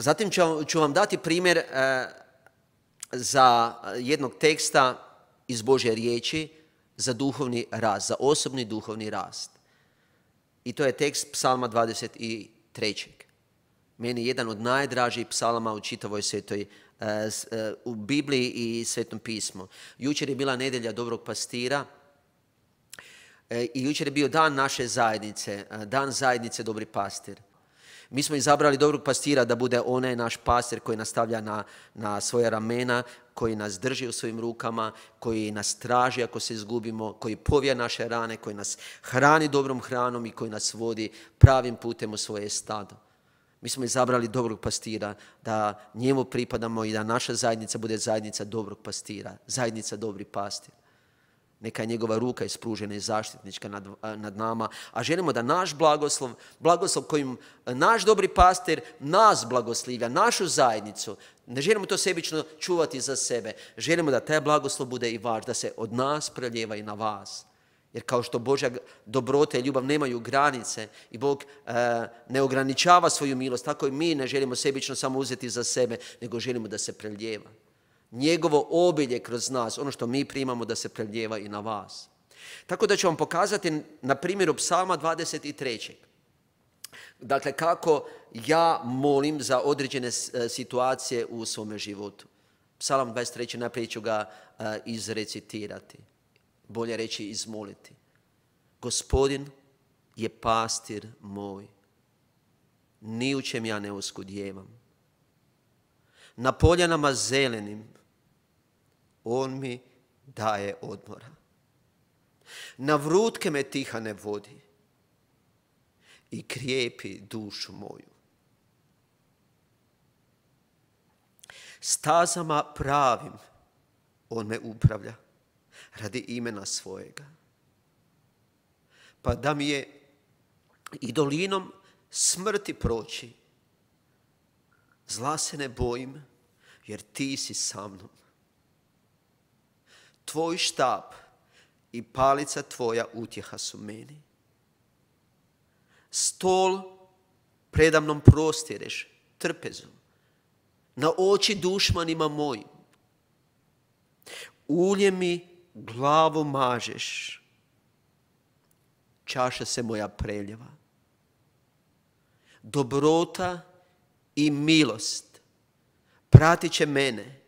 Zatim ću, vam dati primjer e, za jednog teksta iz Božje riječi za duhovni rast, za osobni duhovni rast. I to je tekst psalma 23. Meni je jedan od najdražih psalama u čitavoj svetoj e, e, u Bibliji i Svetom pismu. Jučer je bila nedelja dobrog pastira i jučer je bio dan naše zajednice, dan zajednice Dobri pastir. Mi smo izabrali dobrog pastira da bude onaj naš pastir koji nas stavlja na, na svoja ramena, koji nas drži u svojim rukama, koji nas traži ako se izgubimo, koji povija naše rane, koji nas hrani dobrom hranom i koji nas vodi pravim putem u svoje stado. Mi smo izabrali dobrog pastira, da njemu pripadamo i da naša zajednica bude zajednica dobrog pastira, zajednica dobri pastir. Neka je njegova ruka ispružena i zaštitnička nad, nama. A želimo da naš blagoslov, blagoslov kojim naš dobri pastir nas blagoslivlja, našu zajednicu, ne želimo to sebično čuvati za sebe. Želimo da taj blagoslov bude i vaš, da se od nas preljeva i na vas. Jer kao što Božja dobrota i ljubav nemaju granice i Bog ne ograničava svoju milost, tako i mi ne želimo sebično samo uzeti za sebe, nego želimo da se preljeva njegovo obilje kroz nas, ono što mi primamo da se preljeva i na vas. Tako da ću vam pokazati na primjeru psalma 23. Dakle, kako ja molim za određene e, situacije u svome životu. Psalm 23. najprije ću ga e, izrecitirati, bolje reći izmoliti. Gospodin je pastir moj, ni u čem ja ne oskudjevam. Na poljanama zelenim on mi daje odmora. Na vrutke me tiha ne vodi i krijepi dušu moju. Stazama pravim on me upravlja radi imena svojega. Pa da mi je i dolinom smrti proći, zla se ne bojim jer ti si sa mnom tvoj štap i palica tvoja utjeha su meni. Stol predamnom prostireš trpezom, na oči dušmanima mojim. Ulje mi glavu mažeš, čaša se moja preljeva. Dobrota i milost pratit će mene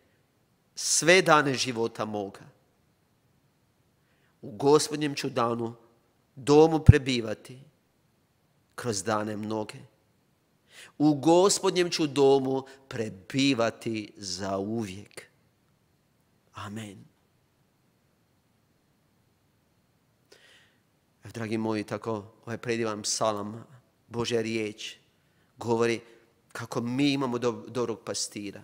sve dane života moga u gospodnjem ću danu domu prebivati kroz dane mnoge. U gospodnjem ću domu prebivati za uvijek. Amen. Dragi moji, tako ovaj predivan salam, Božja riječ, govori kako mi imamo dobrog pastira.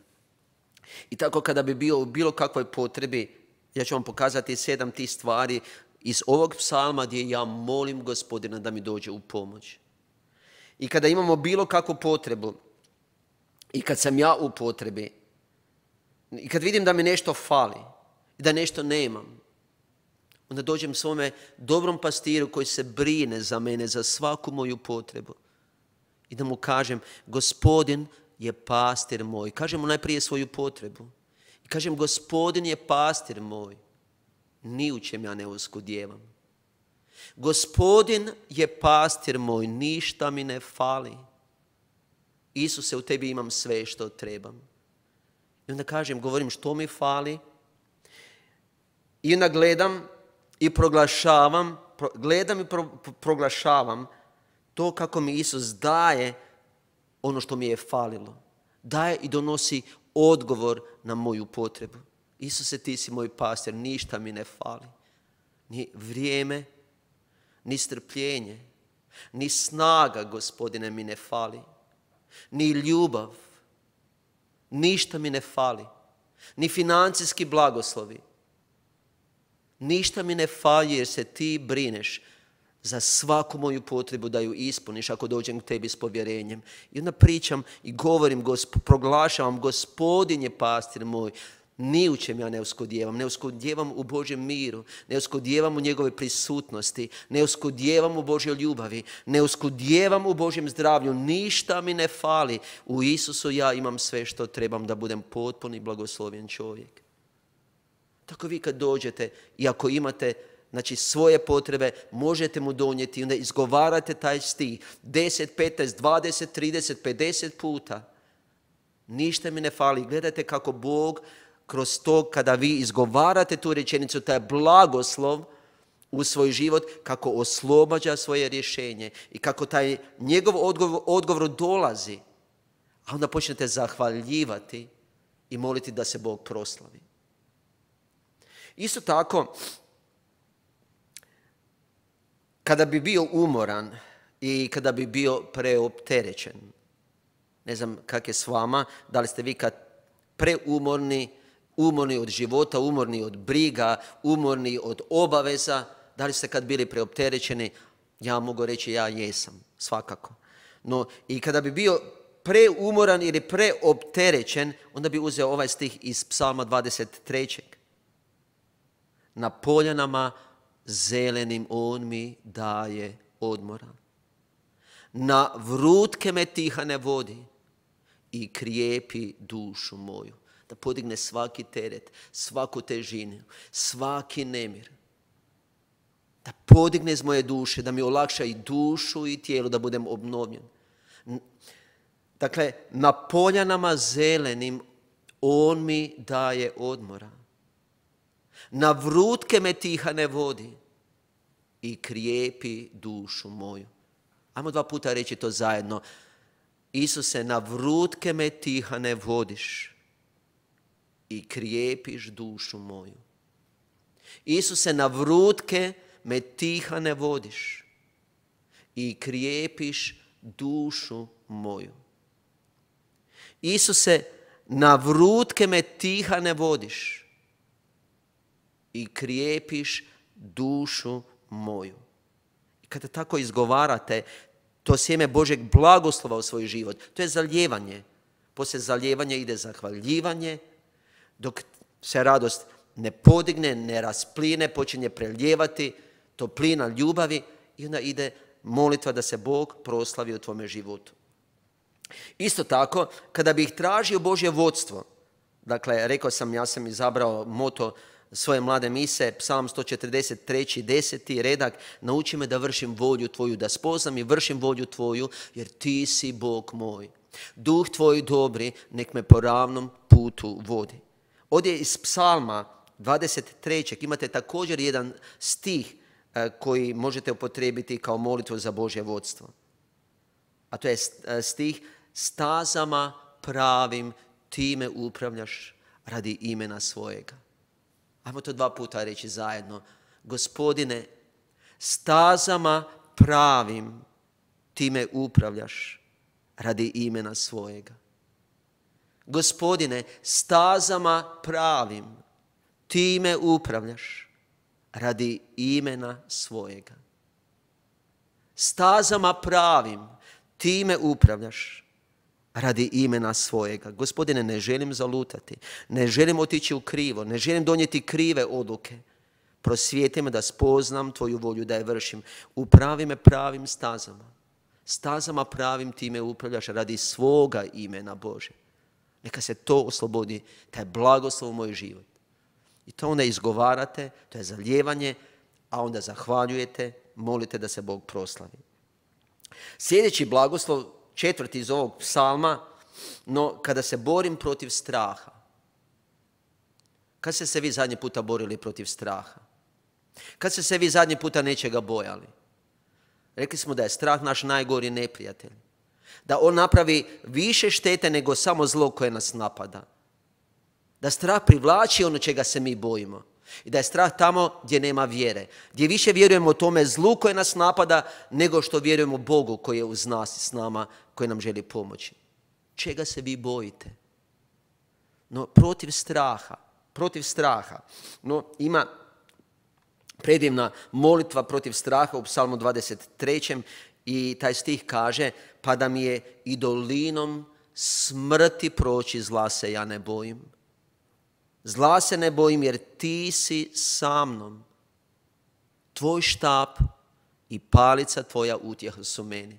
I tako kada bi bio u bilo kakvoj potrebi, ja ću vam pokazati sedam tih stvari iz ovog psalma gdje ja molim gospodina da mi dođe u pomoć. I kada imamo bilo kakvu potrebu, i kad sam ja u potrebi, i kad vidim da mi nešto fali, da nešto nemam, onda dođem svome dobrom pastiru koji se brine za mene, za svaku moju potrebu. I da mu kažem, gospodin je pastir moj. Kažem mu najprije svoju potrebu. I kažem, gospodin je pastir moj, ni u čem ja ne uskudjevam. Gospodin je pastir moj, ništa mi ne fali. Isuse, u tebi imam sve što trebam. I onda kažem, govorim što mi fali. I onda gledam i proglašavam, gledam i proglašavam to kako mi Isus daje ono što mi je falilo. Daje i donosi odgovor na moju potrebu. Isuse, ti si moj pastir, ništa mi ne fali. Ni vrijeme, ni strpljenje, ni snaga, gospodine, mi ne fali. Ni ljubav, ništa mi ne fali. Ni financijski blagoslovi. Ništa mi ne fali jer se ti brineš za svaku moju potrebu da ju ispuniš ako dođem k tebi s povjerenjem. I onda pričam i govorim, proglašavam, gospodin je pastir moj, ni u čem ja ne uskodjevam. Ne uskodijevam u Božem miru, ne uskodijevam u njegove prisutnosti, ne uskodjevam u Božjoj ljubavi, ne uskodijevam u Božjem zdravlju. Ništa mi ne fali. U Isusu ja imam sve što trebam da budem potpun i blagoslovljen čovjek. Tako vi kad dođete i ako imate znači svoje potrebe, možete mu donijeti, onda izgovarate taj stih 10, 15, 20, 30, 50 puta. Ništa mi ne fali. Gledajte kako Bog kroz to kada vi izgovarate tu rečenicu, taj blagoslov u svoj život, kako oslobađa svoje rješenje i kako taj njegov odgovor, odgovor dolazi. A onda počnete zahvaljivati i moliti da se Bog proslavi. Isto tako, kada bi bio umoran i kada bi bio preopterećen. Ne znam kak je s vama, da li ste vi kad preumorni, umorni od života, umorni od briga, umorni od obaveza, da li ste kad bili preopterećeni, ja mogu reći ja jesam, svakako. No i kada bi bio preumoran ili preopterećen, onda bi uzeo ovaj stih iz psalma 23. Na poljanama zelenim on mi daje odmora. Na vrutke me tiha ne vodi i krijepi dušu moju. Da podigne svaki teret, svaku težinu, svaki nemir. Da podigne iz moje duše, da mi olakša i dušu i tijelo, da budem obnovljen. Dakle, na poljanama zelenim on mi daje odmora na vrutke me tiha ne vodi i krijepi dušu moju. Ajmo dva puta reći to zajedno. Isuse, na vrutke me tiha ne vodiš i krijepiš dušu moju. Isuse, na vrutke me tiha ne vodiš i krijepiš dušu moju. Isuse, na vrutke me tiha ne vodiš i krijepiš dušu moju. I kada tako izgovarate to sjeme Božeg blagoslova u svoj život, to je zaljevanje. Poslije zaljevanja ide zahvaljivanje, dok se radost ne podigne, ne raspline, počinje preljevati toplina ljubavi i onda ide molitva da se Bog proslavi u tvome životu. Isto tako, kada bih tražio Božje vodstvo, dakle, rekao sam, ja sam izabrao moto svoje mlade mise, psalm 143. deseti redak, nauči me da vršim volju tvoju, da spoznam i vršim volju tvoju, jer ti si Bog moj. Duh tvoj dobri, nek me po ravnom putu vodi. Ovdje iz psalma 23. imate također jedan stih e, koji možete upotrijebiti kao molitvu za Božje vodstvo. A to je e, stih stazama pravim time upravljaš radi imena svojega. Ajmo to dva puta reći zajedno. Gospodine, stazama pravim ti me upravljaš radi imena svojega. Gospodine, stazama pravim ti me upravljaš radi imena svojega. Stazama pravim ti me upravljaš radi imena svojega. Gospodine, ne želim zalutati, ne želim otići u krivo, ne želim donijeti krive odluke. Prosvijeti me da spoznam Tvoju volju da je vršim. Upravi me pravim stazama. Stazama pravim time upravljaš radi svoga imena Bože. Neka se to oslobodi, taj blagoslov u moj život. I to onda izgovarate, to je zaljevanje, a onda zahvaljujete, molite da se Bog proslavi. Sljedeći blagoslov četvrti iz ovog psalma, no kada se borim protiv straha. Kad ste se vi zadnji puta borili protiv straha? Kad ste se vi zadnji puta nečega bojali? Rekli smo da je strah naš najgori neprijatelj. Da on napravi više štete nego samo zlo koje nas napada. Da strah privlači ono čega se mi bojimo. I da je strah tamo gdje nema vjere. Gdje više vjerujemo tome zlu koje nas napada nego što vjerujemo Bogu koji je uz nas i s nama, koji nam želi pomoći. Čega se vi bojite? No, protiv straha. Protiv straha. No, ima predivna molitva protiv straha u psalmu 23. I taj stih kaže, pa da mi je idolinom smrti proći zla se ja ne bojim Zla se ne bojim jer ti si sa mnom. Tvoj štap i palica tvoja utjeha su meni.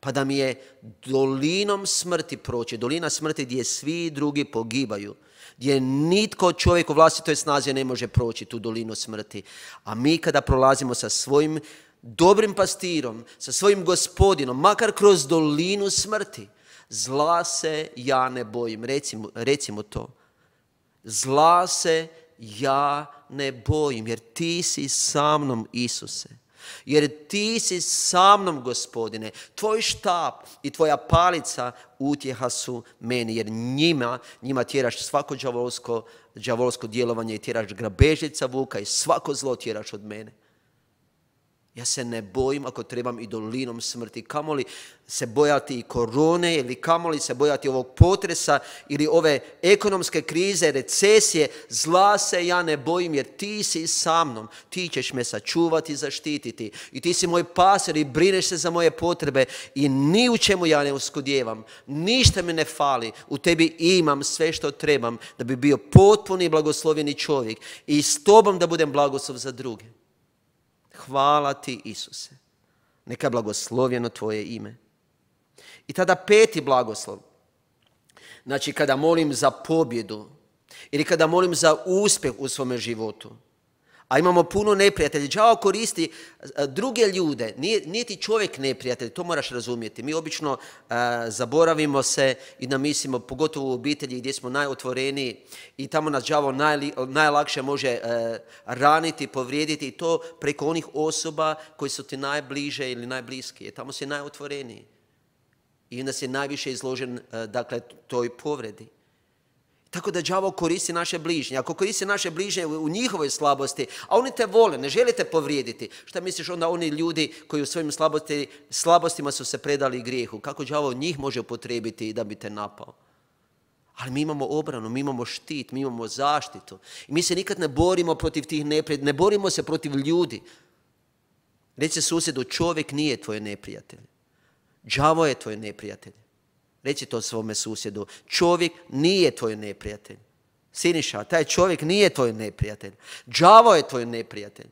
Pa da mi je dolinom smrti proći, dolina smrti gdje svi drugi pogibaju, gdje nitko čovjek u vlastitoj snazi ne može proći tu dolinu smrti. A mi kada prolazimo sa svojim dobrim pastirom, sa svojim gospodinom, makar kroz dolinu smrti, zla se ja ne bojim. recimo to. Zla se ja ne bojim, jer ti si sa mnom, Isuse. Jer ti si sa mnom, gospodine. Tvoj štap i tvoja palica utjeha su meni, jer njima, njima tjeraš svako džavolsko, džavolsko djelovanje i tjeraš grabežica vuka i svako zlo tjeraš od mene. Ja se ne bojim ako trebam i dolinom smrti. Kamoli se bojati i korone ili kamoli se bojati ovog potresa ili ove ekonomske krize, recesije. Zla se ja ne bojim jer ti si sa mnom. Ti ćeš me sačuvati i zaštititi. I ti si moj pasir i brineš se za moje potrebe. I ni u čemu ja ne uskudjevam. Ništa mi ne fali. U tebi imam sve što trebam da bi bio potpuni i blagosloveni čovjek. I s tobom da budem blagoslov za druge. Hvala ti Isuse. Neka je blagoslovljeno tvoje ime. I tada peti blagoslov. Znači kada molim za pobjedu ili kada molim za uspjeh u svome životu a imamo puno neprijatelja. Đavo koristi e, druge ljude, nije, ti čovjek neprijatelj, to moraš razumjeti. Mi obično e, zaboravimo se i namislimo, pogotovo u obitelji gdje smo najotvoreniji i tamo nas đavo najlakše može e, raniti, povrijediti i to preko onih osoba koji su ti najbliže ili najbliski. Tamo si najotvoreniji i onda si najviše izložen dakle, toj povredi. Tako da đavo koristi naše bližnje. Ako koristi naše bližnje u njihovoj slabosti, a oni te vole, ne želite povrijediti, šta misliš onda oni ljudi koji u svojim slabostima su se predali grijehu? Kako đavo njih može upotrijebiti da bi te napao? Ali mi imamo obranu, mi imamo štit, mi imamo zaštitu. I mi se nikad ne borimo protiv tih neprijatelja, ne borimo se protiv ljudi. Reci susjedu, čovjek nije tvoj neprijatelj. Đavo je tvoj neprijatelj. Reći to svome susjedu. Čovjek nije tvoj neprijatelj. Siniša, taj čovjek nije tvoj neprijatelj. Đavo je tvoj neprijatelj.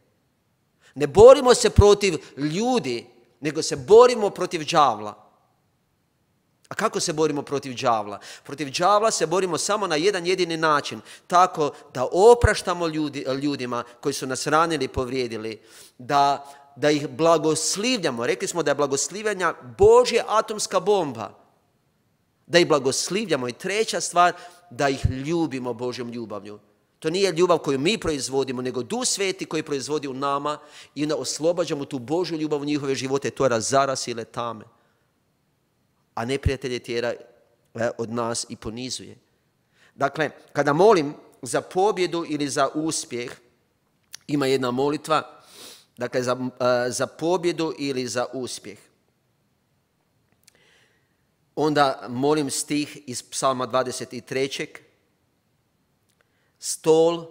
Ne borimo se protiv ljudi, nego se borimo protiv đavla. A kako se borimo protiv đavla? Protiv džavla se borimo samo na jedan jedini način, tako da opraštamo ljudima koji su nas ranili i povrijedili, da, da ih blagoslivljamo. Rekli smo da je blagoslivljanja Božja atomska bomba da ih blagoslivljamo. I treća stvar, da ih ljubimo Božjom ljubavlju. To nije ljubav koju mi proizvodimo, nego du sveti koji proizvodi u nama i onda oslobađamo tu Božju ljubav u njihove živote, to je razara sile tame. A neprijatelje tjera e, od nas i ponizuje. Dakle, kada molim za pobjedu ili za uspjeh, ima jedna molitva, dakle za e, pobjedu ili za uspjeh. Onda molim stih iz psalma 23. Stol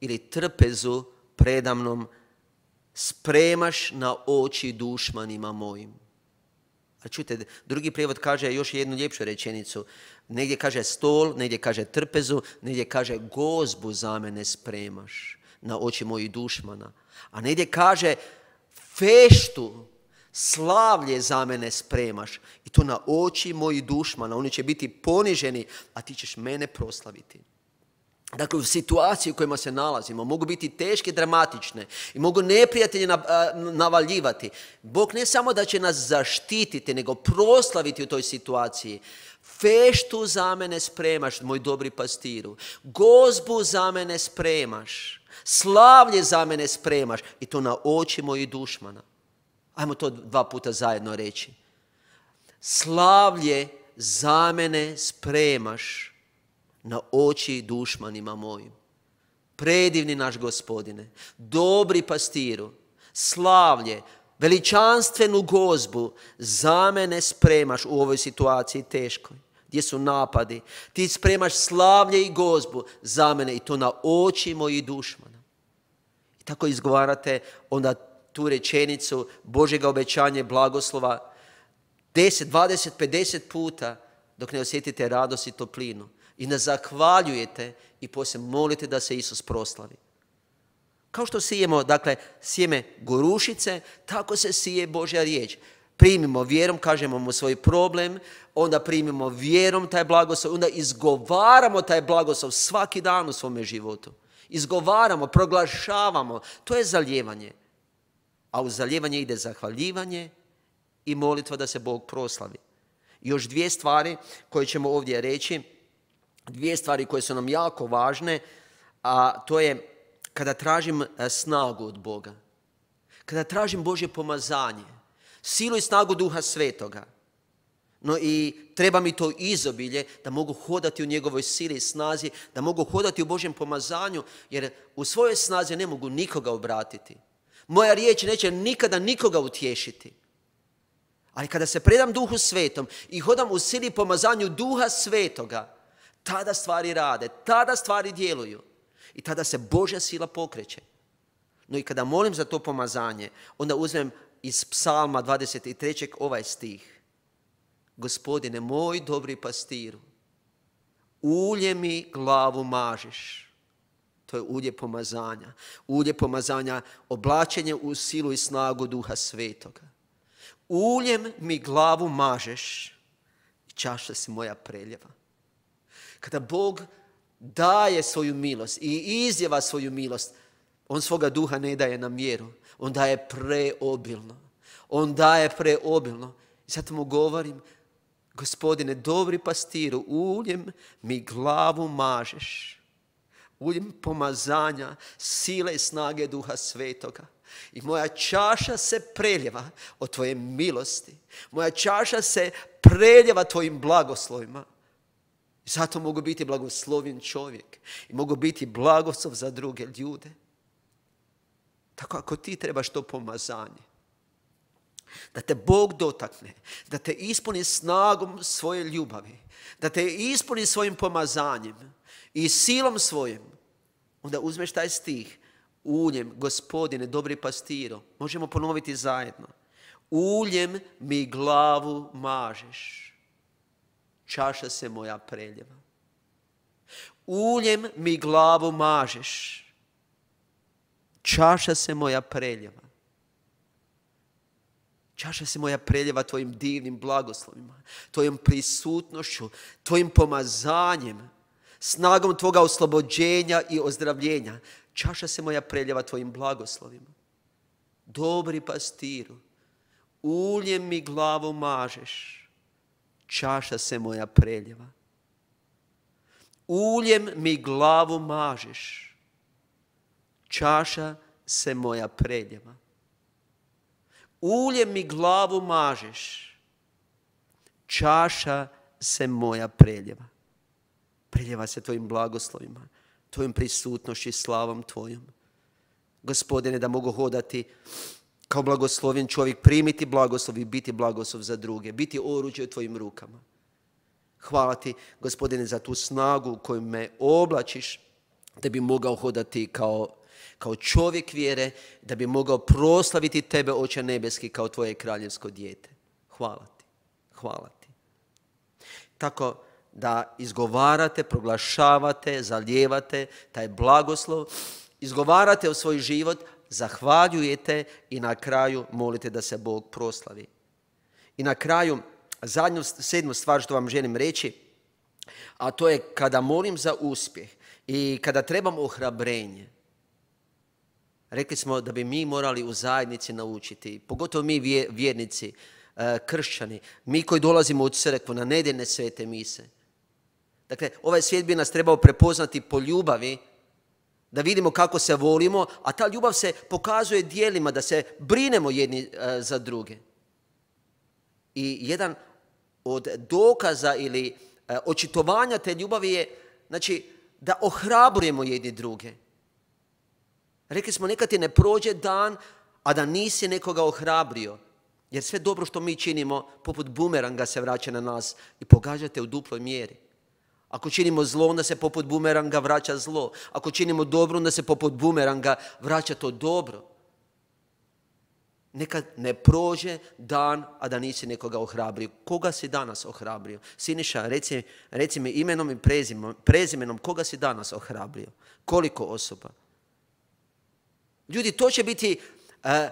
ili trpezu predamnom spremaš na oči dušmanima mojim. A čujte, drugi prijevod kaže još jednu ljepšu rečenicu. Negdje kaže stol, negdje kaže trpezu, negdje kaže gozbu za mene spremaš na oči mojih dušmana. A negdje kaže feštu Slavlje za mene spremaš i to na oči mojih dušmana. Oni će biti poniženi, a ti ćeš mene proslaviti. Dakle, u situaciji u kojima se nalazimo mogu biti teške, dramatične i mogu neprijatelje navaljivati. Bog ne samo da će nas zaštititi, nego proslaviti u toj situaciji. Feštu za mene spremaš, moj dobri pastiru. Gozbu za mene spremaš. Slavlje za mene spremaš i to na oči mojih dušmana. Ajmo to dva puta zajedno reći. Slavlje za mene spremaš na oči dušmanima mojim. Predivni naš gospodine, dobri pastiru, slavlje, veličanstvenu gozbu za mene spremaš u ovoj situaciji teškoj gdje su napadi. Ti spremaš slavlje i gozbu za mene i to na oči mojih dušmana. I tako izgovarate onda tu rečenicu Božjega obećanja blagoslova 10, 20, 50 puta dok ne osjetite radost i toplinu. I ne zahvaljujete i poslije molite da se Isus proslavi. Kao što sijemo, dakle, sjeme gorušice, tako se sije Božja riječ. Primimo vjerom, kažemo mu svoj problem, onda primimo vjerom taj blagoslov, onda izgovaramo taj blagoslov svaki dan u svome životu. Izgovaramo, proglašavamo, to je zaljevanje a uz zaljevanje ide zahvaljivanje i molitva da se Bog proslavi. Još dvije stvari koje ćemo ovdje reći, dvije stvari koje su nam jako važne, a to je kada tražim e, snagu od Boga, kada tražim Božje pomazanje, silu i snagu Duha Svetoga, no i treba mi to izobilje da mogu hodati u njegovoj sili i snazi, da mogu hodati u Božjem pomazanju, jer u svojoj snazi ne mogu nikoga obratiti. Moja riječ neće nikada nikoga utješiti. Ali kada se predam duhu svetom i hodam u sili pomazanju duha svetoga, tada stvari rade, tada stvari djeluju. I tada se Božja sila pokreće. No i kada molim za to pomazanje, onda uzmem iz psalma 23. ovaj stih. Gospodine, moj dobri pastiru, ulje mi glavu mažeš. To je ulje pomazanja. Ulje pomazanja, oblačenje u silu i snagu duha svetoga. Uljem mi glavu mažeš i čaša si moja preljeva. Kada Bog daje svoju milost i izjeva svoju milost, on svoga duha ne daje na mjeru. On daje preobilno. On daje preobilno. zato mu govorim, gospodine, dobri pastiru, uljem mi glavu mažeš uljem pomazanja, sile i snage duha svetoga. I moja čaša se preljeva od tvoje milosti. Moja čaša se preljeva tvojim blagoslovima. I zato mogu biti blagoslovin čovjek. I mogu biti blagoslov za druge ljude. Tako ako ti trebaš to pomazanje, da te Bog dotakne, da te ispuni snagom svoje ljubavi, da te ispuni svojim pomazanjem, i silom svojim, onda uzmeš taj stih, uljem, gospodine, dobri pastiro, možemo ponoviti zajedno, uljem mi glavu mažeš, čaša se moja preljeva. Uljem mi glavu mažeš, čaša se moja preljeva. Čaša se moja preljeva tvojim divnim blagoslovima, tvojim prisutnošću, tvojim pomazanjem, snagom Tvoga oslobođenja i ozdravljenja. Čaša se moja preljeva Tvojim blagoslovima. Dobri pastiru, uljem mi glavu mažeš, čaša se moja preljeva. Uljem mi glavu mažeš, čaša se moja preljeva. Uljem mi glavu mažeš, čaša se moja preljeva. Priljeva se Tvojim blagoslovima, Tvojim prisutnošću i slavom Tvojom. Gospodine, da mogu hodati kao blagosloven čovjek, primiti blagoslov i biti blagoslov za druge, biti oruđe u Tvojim rukama. Hvala Ti, Gospodine, za tu snagu koju me oblačiš, da bi mogao hodati kao, kao čovjek vjere, da bi mogao proslaviti Tebe, Oče Nebeski, kao Tvoje kraljevsko dijete. Hvala Ti, hvala Ti. Tako, da izgovarate, proglašavate, zaljevate taj blagoslov, izgovarate o svoj život, zahvaljujete i na kraju molite da se Bog proslavi. I na kraju, zadnju sedmu stvar što vam želim reći, a to je kada molim za uspjeh i kada trebam ohrabrenje, rekli smo da bi mi morali u zajednici naučiti, pogotovo mi vjernici, eh, kršćani, mi koji dolazimo u crkvu na nedeljne svete mise, Dakle, ovaj svijet bi nas trebao prepoznati po ljubavi, da vidimo kako se volimo, a ta ljubav se pokazuje dijelima, da se brinemo jedni e, za druge. I jedan od dokaza ili e, očitovanja te ljubavi je znači, da ohrabrujemo jedni druge. Rekli smo, nekad ti ne prođe dan, a da nisi nekoga ohrabrio. Jer sve dobro što mi činimo, poput bumeranga se vraća na nas i pogađate u duploj mjeri. Ako činimo zlo, onda se poput bumeranga vraća zlo. Ako činimo dobro, onda se poput bumeranga vraća to dobro. Neka ne prođe dan, a da nisi nekoga ohrabrio. Koga si danas ohrabrio? Siniša, reci, mi imenom i prezimenom, koga si danas ohrabrio? Koliko osoba? Ljudi, to će biti eh,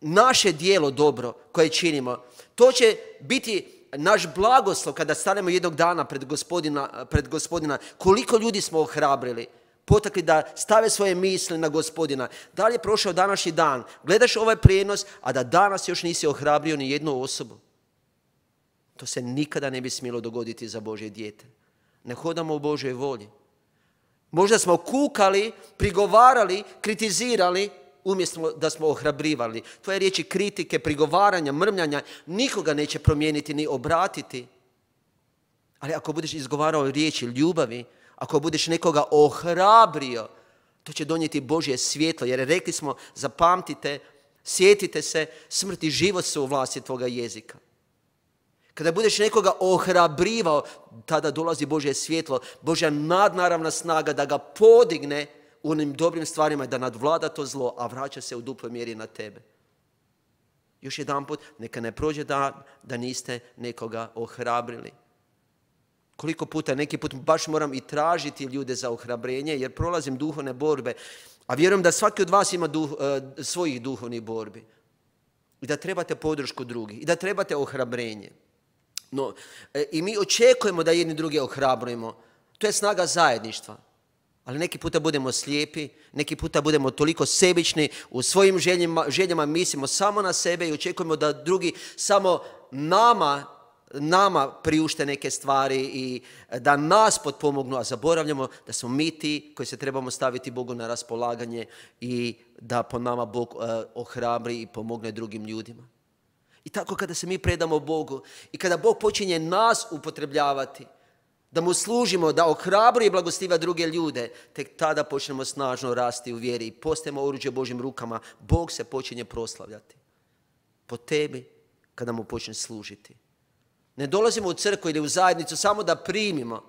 naše dijelo dobro koje činimo. To će biti naš blagoslov kada stanemo jednog dana pred gospodina, pred gospodina, koliko ljudi smo ohrabrili, potakli da stave svoje misli na gospodina. Da li je prošao današnji dan? Gledaš ovaj prijenos, a da danas još nisi ohrabrio ni jednu osobu. To se nikada ne bi smjelo dogoditi za Božje dijete. Ne hodamo u Božoj volji. Možda smo kukali, prigovarali, kritizirali, umjesto da smo ohrabrivali. Tvoje riječi kritike, prigovaranja, mrmljanja, nikoga neće promijeniti ni obratiti. Ali ako budeš izgovarao riječi ljubavi, ako budeš nekoga ohrabrio, to će donijeti Božje svjetlo. Jer rekli smo, zapamtite, sjetite se, smrti život su u vlasti tvoga jezika. Kada budeš nekoga ohrabrivao, tada dolazi Božje svjetlo, Božja nadnaravna snaga da ga podigne onim dobrim stvarima da nadvlada to zlo, a vraća se u duploj mjeri na tebe. Još jedan put, neka ne prođe da, da niste nekoga ohrabrili. Koliko puta, neki put baš moram i tražiti ljude za ohrabrenje, jer prolazim duhovne borbe. A vjerujem da svaki od vas ima e, svojih duhovnih borbi. I da trebate podršku drugih. I da trebate ohrabrenje. No, e, I mi očekujemo da jedni druge ohrabrujemo. To je snaga zajedništva. Ali neki puta budemo slijepi, neki puta budemo toliko sebični, u svojim željima, željama mislimo samo na sebe i očekujemo da drugi samo nama, nama priušte neke stvari i e, da nas potpomognu, a zaboravljamo da smo mi ti koji se trebamo staviti Bogu na raspolaganje i da po nama Bog e, ohrabri i pomogne drugim ljudima. I tako kada se mi predamo Bogu i kada Bog počinje nas upotrebljavati, da mu služimo, da ohrabruje i blagostiva druge ljude, tek tada počnemo snažno rasti u vjeri i postajemo oruđe Božim rukama. Bog se počinje proslavljati. Po tebi, kada mu počne služiti. Ne dolazimo u crkvu ili u zajednicu samo da primimo.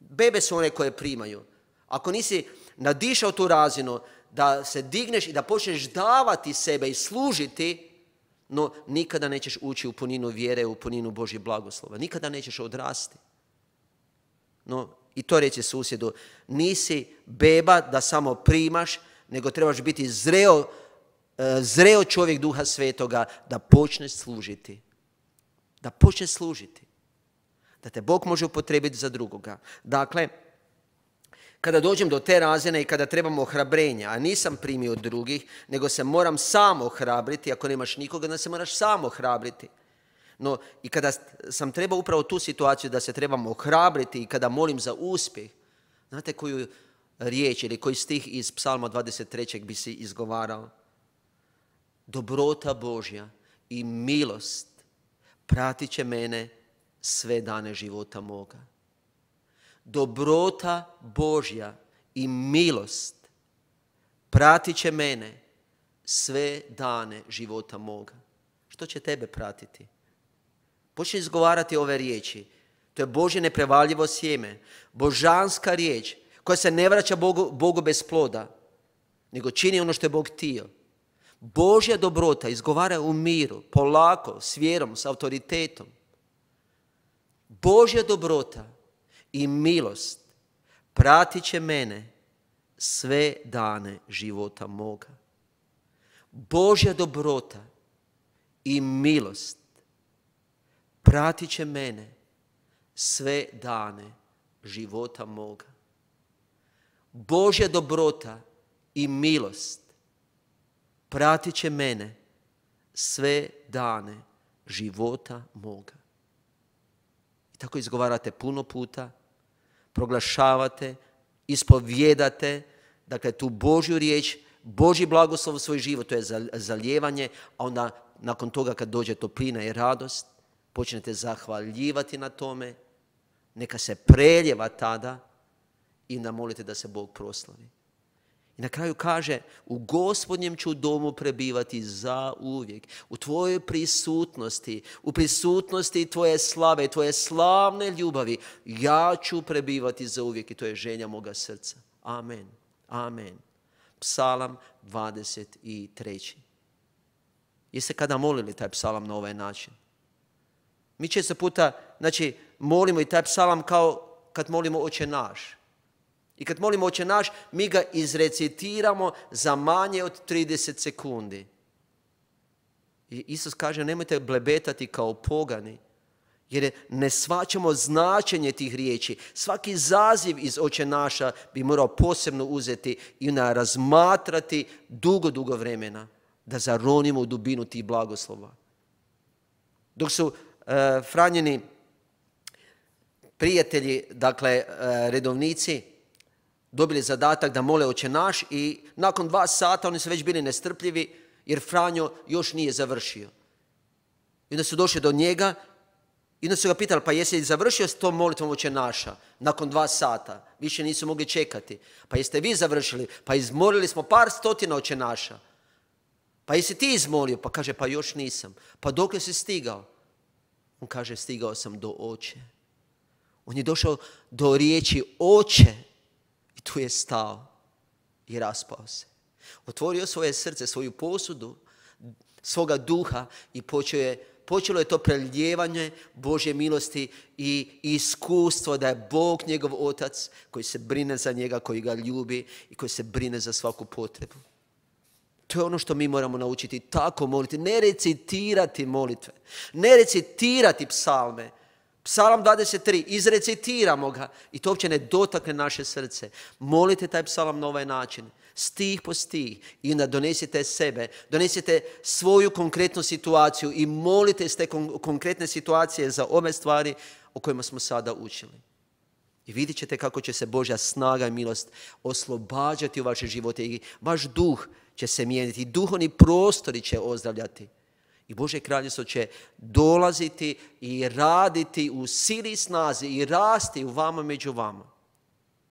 Bebe su one koje primaju. Ako nisi nadišao tu razinu, da se digneš i da počneš davati sebe i služiti, no nikada nećeš ući u puninu vjere, u puninu Božjih blagoslova. Nikada nećeš odrasti. No, I to reći susjedu, nisi beba da samo primaš, nego trebaš biti zreo, e, zreo čovjek duha svetoga da počne služiti. Da počne služiti. Da te Bog može upotrebiti za drugoga. Dakle, kada dođem do te razine i kada trebam ohrabrenja, a nisam primio od drugih, nego se moram samo ohrabriti, ako nemaš nikoga, onda se moraš samo ohrabriti. No, i kada sam trebao upravo tu situaciju da se trebamo ohrabriti i kada molim za uspjeh, znate koju riječ ili koji stih iz psalma 23. bi si izgovarao? Dobrota Božja i milost pratit će mene sve dane života moga. Dobrota Božja i milost pratit će mene sve dane života moga. Što će tebe pratiti? Počne izgovarati ove riječi. To je Božje neprevaljivo sjeme. Božanska riječ koja se ne vraća Bogu, Bogu bez ploda, nego čini ono što je Bog tio. Božja dobrota izgovara u miru, polako, s vjerom, s autoritetom. Božja dobrota i milost pratit će mene sve dane života moga. Božja dobrota i milost pratit će mene sve dane života moga. Božja dobrota i milost pratit će mene sve dane života moga. I tako izgovarate puno puta, proglašavate, ispovjedate, dakle tu Božju riječ, Božji blagoslov u svoj život, to je zaljevanje, a onda nakon toga kad dođe toplina i radost, počnete zahvaljivati na tome, neka se preljeva tada i namolite da se Bog proslavi. I na kraju kaže, u gospodnjem ću domu prebivati za uvijek. U tvojoj prisutnosti, u prisutnosti tvoje slave, tvoje slavne ljubavi, ja ću prebivati za uvijek. I to je želja moga srca. Amen. Amen. Psalam 23. Jeste kada molili taj psalam na ovaj način? Mi često puta znači, molimo i taj psalam kao kad molimo oče naš. I kad molimo oče naš, mi ga izrecitiramo za manje od 30 sekundi. I Isus kaže, nemojte blebetati kao pogani, jer ne svaćamo značenje tih riječi. Svaki zaziv iz oče naša bi morao posebno uzeti i na razmatrati dugo, dugo vremena da zaronimo u dubinu tih blagoslova. Dok su E, Franjeni prijatelji, dakle e, redovnici, dobili zadatak da mole oče naš i nakon dva sata oni su već bili nestrpljivi jer Franjo još nije završio. I onda su došli do njega i onda su ga pitali, pa jesi li završio s tom molitvom oče naša nakon dva sata? Više nisu mogli čekati. Pa jeste vi završili? Pa izmolili smo par stotina oče naša. Pa jesi ti izmolio? Pa kaže, pa još nisam. Pa dok si stigao? On kaže, stigao sam do oče. On je došao do riječi oče i tu je stao i raspao se. Otvorio svoje srce, svoju posudu, svoga duha i je počelo je to preljevanje Božje milosti i iskustvo da je Bog njegov otac koji se brine za njega, koji ga ljubi i koji se brine za svaku potrebu. To je ono što mi moramo naučiti, tako moliti. Ne recitirati molitve, ne recitirati psalme. Psalm 23, izrecitiramo ga i to uopće ne dotakne naše srce. Molite taj psalam na ovaj način, stih po stih i onda donesite sebe, donesite svoju konkretnu situaciju i molite iz te konkretne situacije za ove stvari o kojima smo sada učili. I vidjet ćete kako će se Božja snaga i milost oslobađati u vaše živote i vaš duh će se mijenjati, duhovni prostori će ozdravljati. I Bože kraljevstvo će dolaziti i raditi u sili snazi i rasti u vama među vama.